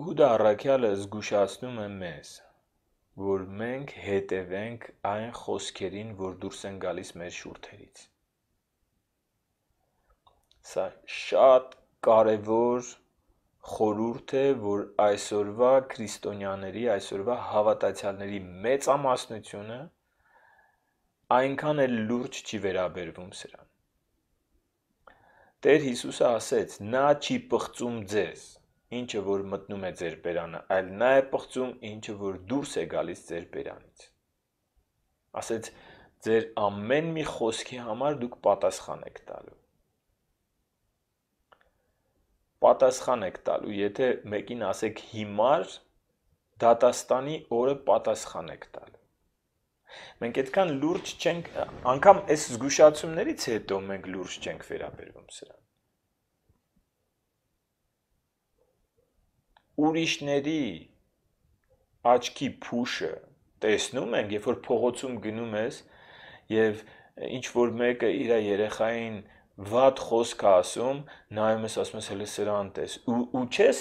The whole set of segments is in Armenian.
ու դա առաքյալը զգուշացնում է մեզ, որ մենք հետևենք այն խոսքերին, որ դուրս են գալիս մեր շուրթերից։ Սա շատ կարևոր խորուրդ է, որ այսօրվա քրիստոնյաների, այսօրվա հավատացյալների մեծամասնությունը այնքան էլ լուրջ չի վերաբերվում սրան։ Տեր Հիսուսը ասեց. նա չի պղծում ձեզ, ինչը որ մտնում է ձեր բերանը, այլ նա է պղծում ինչը որ դուրս է գալիս ձեր բերանից։ Ասեց ձեր ամեն մի խոսքի համար դուք պատասխան եք տալու։ Պատասխան եք տալու, եթե մեկին ասեք հիմար, դատաստանի օրը պատասխան եք տալու։ Մենք այդքան լուրջ չենք, անգամ այս զգուշացումներից հետո մենք լուրջ չենք վերաբերվում սրան։ ուրիշների աչքի փուշը տեսնում ենք, երբ որ փողոցում գնում ես եւ ինչ որ մեկը իր երեխային վատ խոսք ասում, նայում ես ասում ես հենց սրան տես ու ու չես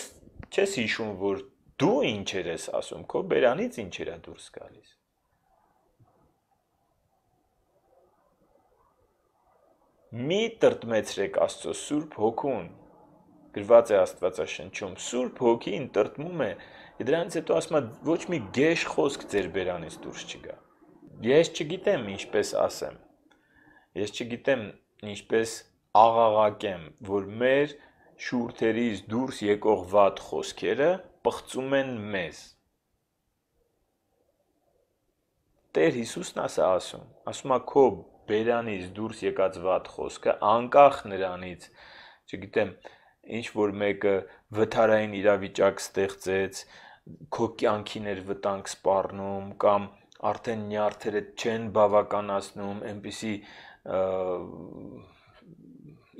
չես հիշում որ դու ինչ ես ասում, քո բերանից ինչ էր դուրս գալիս։ Մի տրտմեցրեք Աստծո Սուրբ Հոգուն, գրված է Աստվածաշնչում։ Սուրբ Հոգին տրտմում է, դրանից հետո ասում է ոչ մի գեշ խոսք ձեր բերանից դուրս չգա։ Ես չգիտեմ ինչպես ասեմ։ Ես չգիտեմ ինչպես աղաղակեմ, որ մեր շուրթերից դուրս եկող վատ խոսքերը պղծում են մեզ։ Տեր Հիսուսն ասա ասում, ասում է քո բերանից դուրս եկած վատ խոսքը անկախ նրանից, չգիտեմ, ինչ որ մեկը վթարային իրավիճակ ստեղծեց, քո կյանքին էր վտանգ սպառնում կամ արդեն նյարդերը չեն բավականացնում, այնպիսի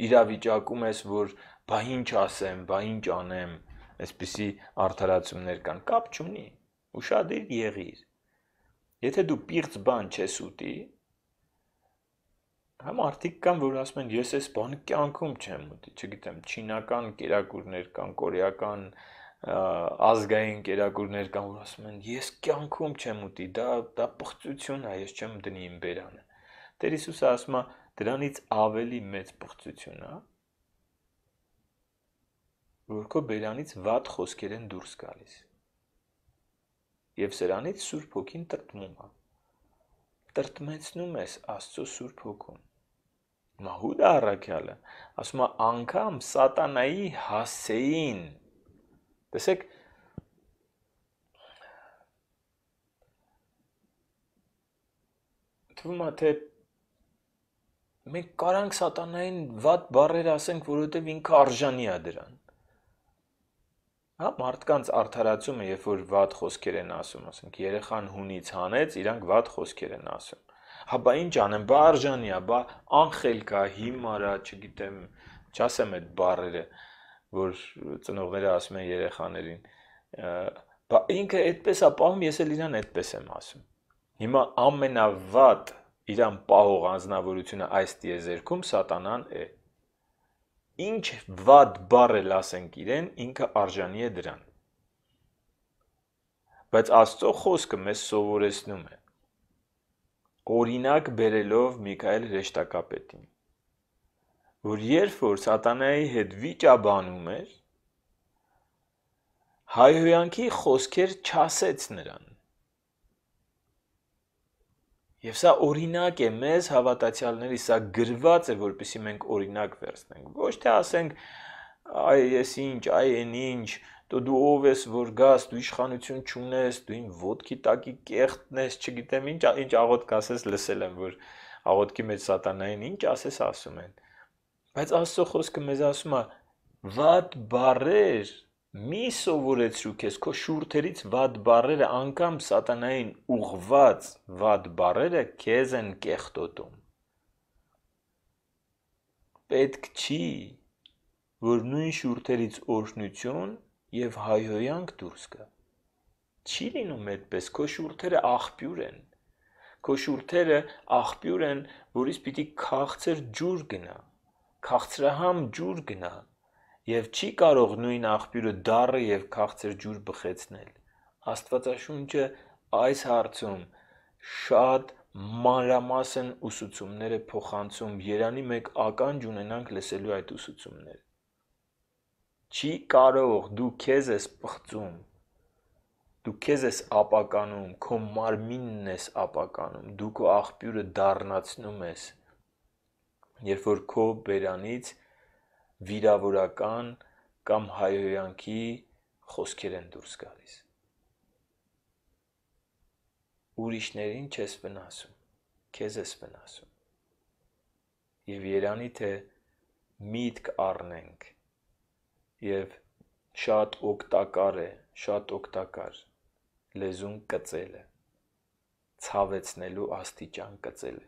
իրավիճակում ես, որ բա ինչ ասեմ, բա ինչ անեմ, այսպիսի արդարացումներ կան, կապ չունի։ Ուշադիր եղիր։ Եթե դու պիղծ բան չես ուտի, Հա մարդիկ կան, որ ասում են ես այս բանը կյանքում չեմ ուտի, չգիտեմ, չինական կերակուրներ կան, կորեական ազգային կերակուրներ կան, որ ասում են ես կյանքում չեմ ուտի, դա դա պղծություն է, ես չեմ դնի իմ բերանը։ Տեր Հիսուսը ասում է դրանից ավելի մեծ պղծություն է, որ քո բերանից ված խոսքեր են դուրս գալիս։ Եվ սրանից Սուրբ Հոգին տրտմում է տրտմեցնում ես Աստծո Սուրբ Հոգուն Մահուդա Արաքյալը ասում է անգամ սատանայի հասեին։ Տեսեք թվում է թե մենք կարանք սատանային ված բարեր ասենք, որովհետև ինքը արժանի է դրան։ Հա մարդկանց արդարացումը, երբ որ ված խոսքեր են ասում, ասենք երեխան հունից հանեց, իրանք ված խոսքեր են ասում հա բա ինչ անեմ, բա արժանի է, բա անխել կա, հիմար է, չգիտեմ, չասեմ այդ բառերը, որ ծնողները ասում են երեխաներին։ Բա ինքը այդպես է պահում, ես էլ իրան այդպես եմ ասում։ Հիմա ամենավատ իրան պահող անznավորությունը այս դիեզերքում սատանան է։ Ինչ վատ բառ էլ ասենք իրեն, ինքը արժանի է դրան։ Բայց Աստծո խոսքը մեզ սովորեցնում է օրինակ բերելով Միքայել հրեշտակապետին, որ երբ որ սատանայի հետ վիճաբանում էր, հայհոյանքի խոսքեր չասեց նրան։ Եվ սա օրինակ է մեզ հավատացյալների, սա գրված է, որպեսզի մենք օրինակ վերցնենք։ Ոչ թե ասենք այ ես ինչ, այ այն ինչ, այ, դու դու ով ես որ գաս դու իշխանություն չունես դու իմ ոդքի տակի կեղտն ես չգիտեմ ինչ ինչ աղոտ կասես լսել եմ որ աղոտքի մեջ սատանային ինչ ասես ասում են բայց աստծո խոսքը մեզ ասում է վատ բարեր մի սովորեցրու քեզ քո շուրթերից վատ բարերը անգամ սատանային ուղված վատ բարերը քեզ են կեղտոտում պետք չի որ նույն շուրթերից օրհնություն եւ հայհոյանք դուրս գա։ Չի լինում այդպես, քո շուրթերը աղբյուր են։ Քո շուրթերը աղբյուր են, որից պիտի քաղցր ջուր գնա, քաղցրահամ ջուր գնա, եւ չի կարող նույն աղբյուրը դառը եւ քաղցր ջուր բխեցնել։ Աստվածաշունչը այս հարցում շատ մանրամասն ուսուցումները փոխանցում։ Երանի մեկ ականջ ունենանք լսելու այդ ուսուցումները։ Չի կարող, դու քեզ ես պղծում։ Դու քեզ ես ապականում, քո մարմինն ես ապականում, դու քո աղբյուրը դառնացնում ես։ Երբ որ քո բերանից վիրավորական կամ հայհոյանքի խոսքեր են դուրս գալիս։ Ուրիշներին չես վնասում, քեզ ես վնասում։ Եվ երանի թե միտք առնենք եւ շատ օգտակար է, շատ օգտակար լեզուն կծելը, ցավեցնելու աստիճան կծելը։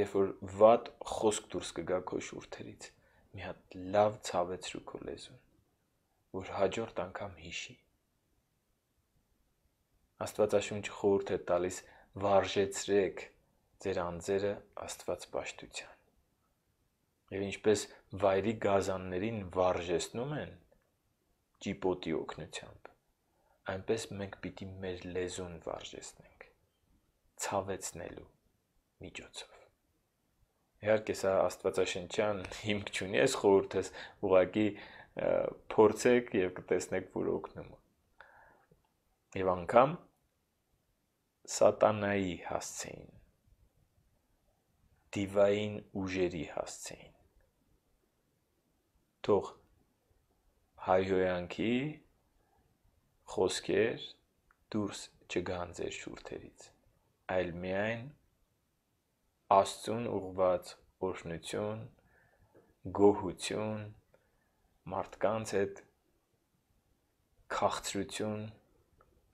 Երբ որ ված խոսք դուրս կգա քո շուրթերից, մի հատ լավ ցավեցրու քո լեզուն, որ հաջորդ անգամ հիշի։ Աստվածաշունչ խորհուրդ է տալիս վարժեցրեք ձեր անձերը Աստված պաշտության։ Եվ ինչպես վայրի գազաններին վարժեցնում են ճիպոտի օգնությամբ, այնպես մենք պիտի մեր լեզուն վարժեցնենք ցավեցնելու միջոցով։ Իհարկե սա աստվածաշնչյան հիմք չունի, այս խորհուրդս ուղակի փորձեք եւ կտեսնեք, որ օգնում է։ Եվ անգամ սատանայի հասցեին դիվային ուժերի հասցեին։ Թող հայհոյանքի խոսքեր դուրս չգան ձեր շուրթերից, այլ միայն Աստծուն ուղված օրհնություն, գոհություն, մարդկանց հետ քաղցրություն,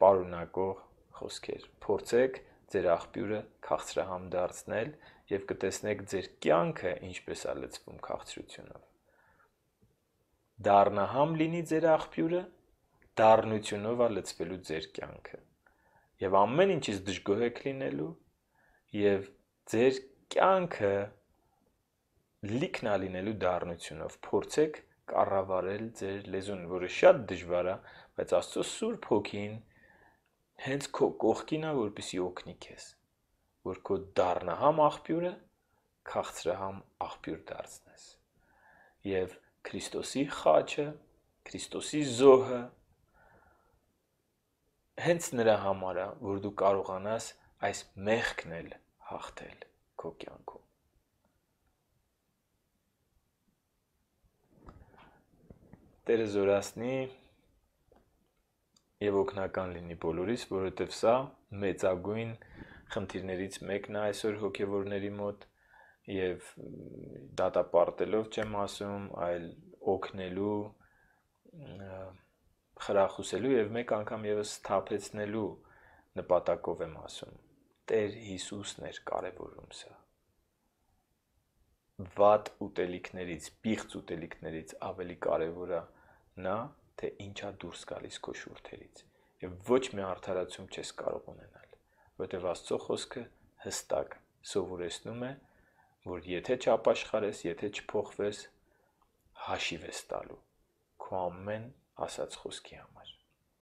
պարունակող խոսքեր։ Փորձեք ձեր աղբյուրը քաղցրահամ դարձնել եւ կտեսնեք ձեր կյանքը ինչպես է լցվում քաղցրությունով։ Դառնահամ լինի ձեր աղբյուրը, դառնությունով է լցվելու ձեր կյանքը։ Եվ ամեն ինչից դժգոհ եք լինելու եւ ձեր կյանքը լիքնա լինելու դառնությունով փորձեք կառավարել ձեր լեզուն, որը շատ դժվար է, բայց Աստծո Սուրբ Հոգին հենց քո կողքին է, որպեսի օգնի քեզ, որ քո դառնա համ աղբյուրը, քաղցրը համ աղբյուր դարձնես։ Եվ Քրիստոսի խաչը, Քրիստոսի զոհը հենց նրա համար է, որ դու կարողանաս այս մեղքն էլ հաղթել քո կյանքում։ Տերը զորացնի եւ օգնական լինի բոլորիս, որովհետեւ սա մեծագույն խնդիրներից մեկն է այսօր հոգեվորների մոտ եւ դատապարտելով չեմ ասում, այլ օգնելու խրախուսելու եւ մեկ անգամ եւս սթափեցնելու նպատակով եմ ասում։ Տեր Հիսուսն էր կարևորում սա։ Վատ ուտելիքներից, պիղծ ուտելիքներից ավելի կարևոր է նա, թե ինչա դուրս գալիս քո շուրթերից եւ ոչ մի արդարացում չես կարող ունենալ որտեւ Աստծո խոսքը հստակ սովորեցնում է որ եթե չապաշխարես, եթե չփոխվես, հաշիվ ես տալու քո ամեն ասած խոսքի համար